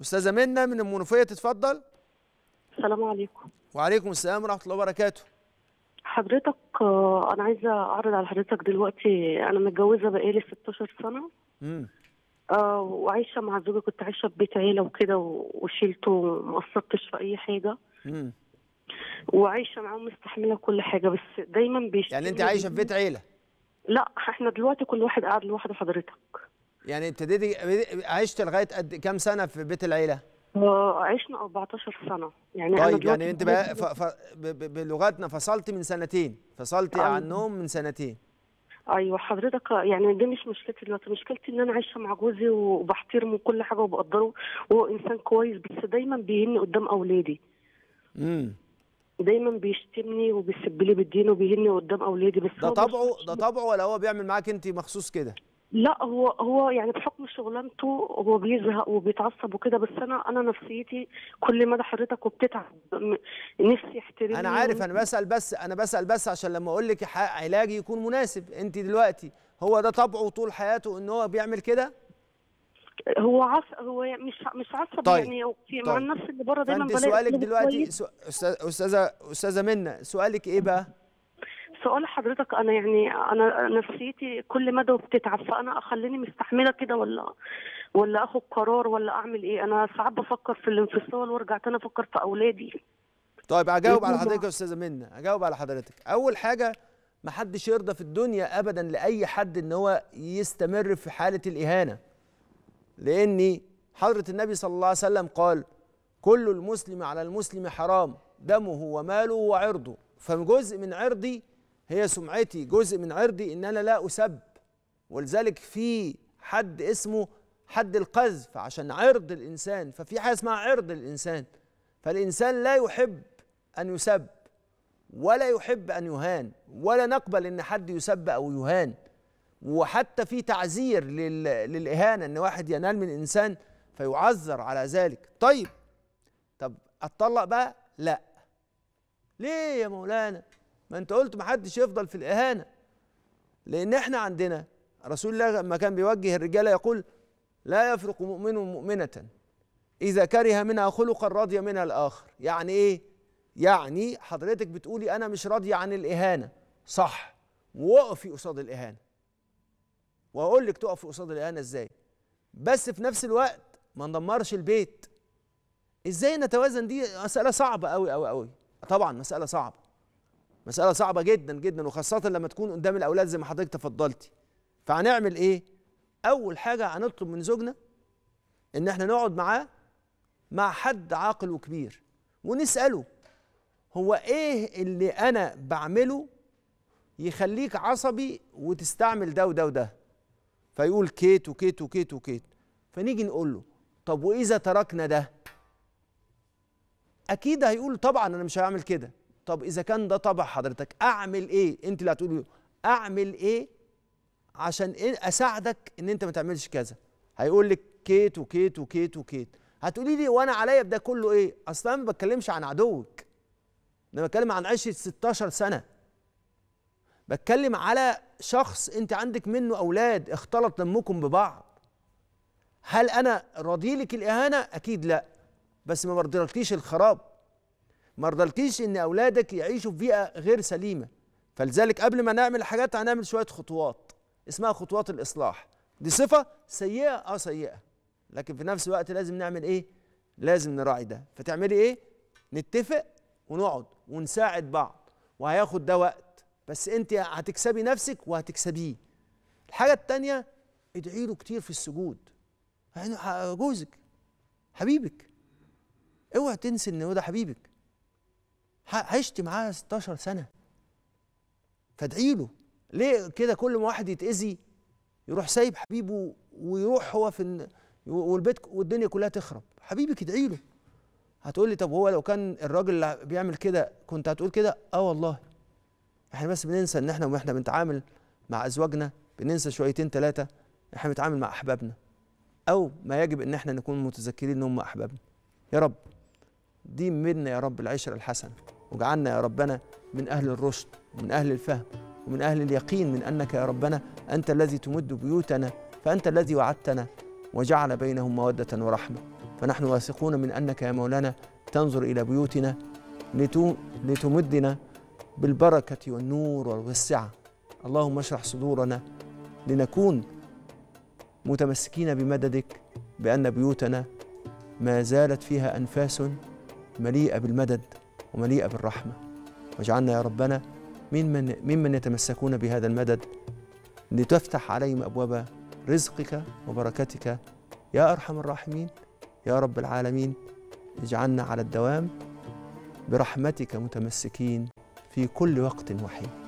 استاذه منى من المنوفيه تتفضل السلام عليكم وعليكم السلام ورحمه الله وبركاته حضرتك آه، انا عايزه اعرض على حضرتك دلوقتي انا متجوزه بقالي 16 سنه امم وعايشه مع زوجي كنت عايشه في بيت عيله وكده وشيلته وما قصرتش في اي حاجه امم وعايشه معاهم مستحمله كل حاجه بس دايما بيشتغل يعني انت عايشه في بيت عيله لا احنا دلوقتي كل واحد قاعد لوحده حضرتك يعني ابتديتي عشت لغايه قد كام سنه في بيت العيله؟ آه، عشنا 14 سنه يعني طيب يعني انت بقى ف... ف... بلغتنا فصلت من سنتين فصلت أيوة. عن النوم من سنتين ايوه حضرتك يعني دي مش مشكلتي دلوقتي مشكلتي ان انا عايشه مع جوزي وبحترمه وكل حاجه وبقدره وهو انسان كويس بس دايما بيهني قدام اولادي امم دايما بيشتمني وبيسب لي بالدين وبيهني قدام اولادي بس ده طبعه ده طبعه ولا هو بيعمل معاك انت مخصوص كده لا هو هو يعني بحكم شغلانته هو بيزهق وبيتعصب وكده بس انا انا نفسيتي كل مدى حضرتك وبتتعب نفسي احترمني انا عارف انا بسال بس انا بسال بس عشان لما اقول لك علاجي يكون مناسب انت دلوقتي هو ده طبعه طول حياته ان هو بيعمل كده هو عص هو يعني مش مش عصب طيب. يعني في طيب. مع الناس اللي بره دايما بلاقي سؤالك دلوقتي سؤ... استاذه استاذه منى سؤالك ايه بقى؟ سؤال حضرتك انا يعني انا نفسيتي كل مدى وبتتعب فانا اخليني مستحمله كده ولا ولا اخد قرار ولا اعمل ايه انا ساعات بفكر في الانفصال وارجع تاني افكر في اولادي طيب اجاوب إيه على حضرتك يا استاذه منى اجاوب على حضرتك اول حاجه ما حدش يرضى في الدنيا ابدا لاي حد ان هو يستمر في حاله الاهانه لاني حضره النبي صلى الله عليه وسلم قال كل المسلم على المسلم حرام دمه وماله وعرضه فجزء من عرضي هي سمعتي جزء من عرضي ان انا لا اسب ولذلك في حد اسمه حد القذف عشان عرض الانسان ففي حاجه اسمها عرض الانسان فالانسان لا يحب ان يسب ولا يحب ان يهان ولا نقبل ان حد يسب او يهان وحتى في تعذير للاهانه ان واحد ينال من انسان فيعذر على ذلك طيب طب اتطلق بقى لا ليه يا مولانا ما انت قلت محدش يفضل في الاهانه لان احنا عندنا رسول الله لما كان بيوجه الرجاله يقول لا يفرق مؤمن مؤمنه اذا كره منها خلقا رضي منها الاخر يعني ايه يعني حضرتك بتقولي إيه؟ انا مش راضيه عن الاهانه صح وقفي قصاد الاهانه واقول لك تقفي قصاد الاهانه ازاي بس في نفس الوقت ما ندمرش البيت ازاي نتوازن دي مساله صعبه قوي قوي قوي طبعا مساله صعبه مساله صعبه جدا جدا وخاصه لما تكون قدام الاولاد زي ما حضرتك تفضلتي فهنعمل ايه اول حاجه هنطلب من زوجنا ان احنا نقعد معاه مع حد عاقل وكبير ونساله هو ايه اللي انا بعمله يخليك عصبي وتستعمل ده وده وده فيقول كيت وكيت وكيت وكيت فنيجي نقول له طب واذا تركنا ده اكيد هيقول طبعا انا مش هعمل كده طب اذا كان ده طبع حضرتك اعمل ايه انت اللي هتقولي اعمل ايه عشان إيه اساعدك ان انت ما تعملش كذا هيقول لك كيت وكيت وكيت وكيت هتقولي لي وانا عليا بده كله ايه اصلا ما بتكلمش عن عدوك انا بتكلم عن عشره 16 سنه بتكلم على شخص انت عندك منه اولاد اختلط دمكم ببعض هل انا راضي لك الاهانه اكيد لا بس ما برضيلكيش الخراب ما رضلكيش ان اولادك يعيشوا في بيئه غير سليمه فلذلك قبل ما نعمل حاجات هنعمل شويه خطوات اسمها خطوات الاصلاح دي صفه سيئه اه سيئه لكن في نفس الوقت لازم نعمل ايه لازم نراعي ده فتعملي ايه نتفق ونقعد ونساعد بعض وهياخد ده وقت بس انت هتكسبي نفسك وهتكسبيه الحاجه الثانيه ادعي له كتير في السجود يعني جوزك حبيبك اوعى تنسي ان هو ده حبيبك عشت معاه 16 سنه فادعي له ليه كده كل ما واحد يتاذي يروح سايب حبيبه ويروح هو في والبيت والدنيا كلها تخرب حبيبك ادعي له هتقول لي طب هو لو كان الراجل اللي بيعمل كده كنت هتقول كده اه والله احنا بس بننسى ان احنا واحنا بنتعامل مع ازواجنا بننسى شويتين ثلاثه احنا بنتعامل مع احبابنا او ما يجب ان احنا نكون متذكرين ان هم احبابنا يا رب دي منا يا رب العشره الحسنه واجعلنا يا ربنا من أهل الرشد ومن أهل الفهم ومن أهل اليقين من أنك يا ربنا أنت الذي تمد بيوتنا فأنت الذي وعدتنا وجعل بينهم مودة ورحمة فنحن واثقون من أنك يا مولانا تنظر إلى بيوتنا لتمدنا بالبركة والنور والوسعة اللهم اشرح صدورنا لنكون متمسكين بمددك بأن بيوتنا ما زالت فيها أنفاس مليئة بالمدد ومليئة بالرحمة واجعلنا يا ربنا ممن ممن يتمسكون بهذا المدد لتفتح عليهم أبواب رزقك وبركتك يا أرحم الراحمين يا رب العالمين اجعلنا على الدوام برحمتك متمسكين في كل وقت وحين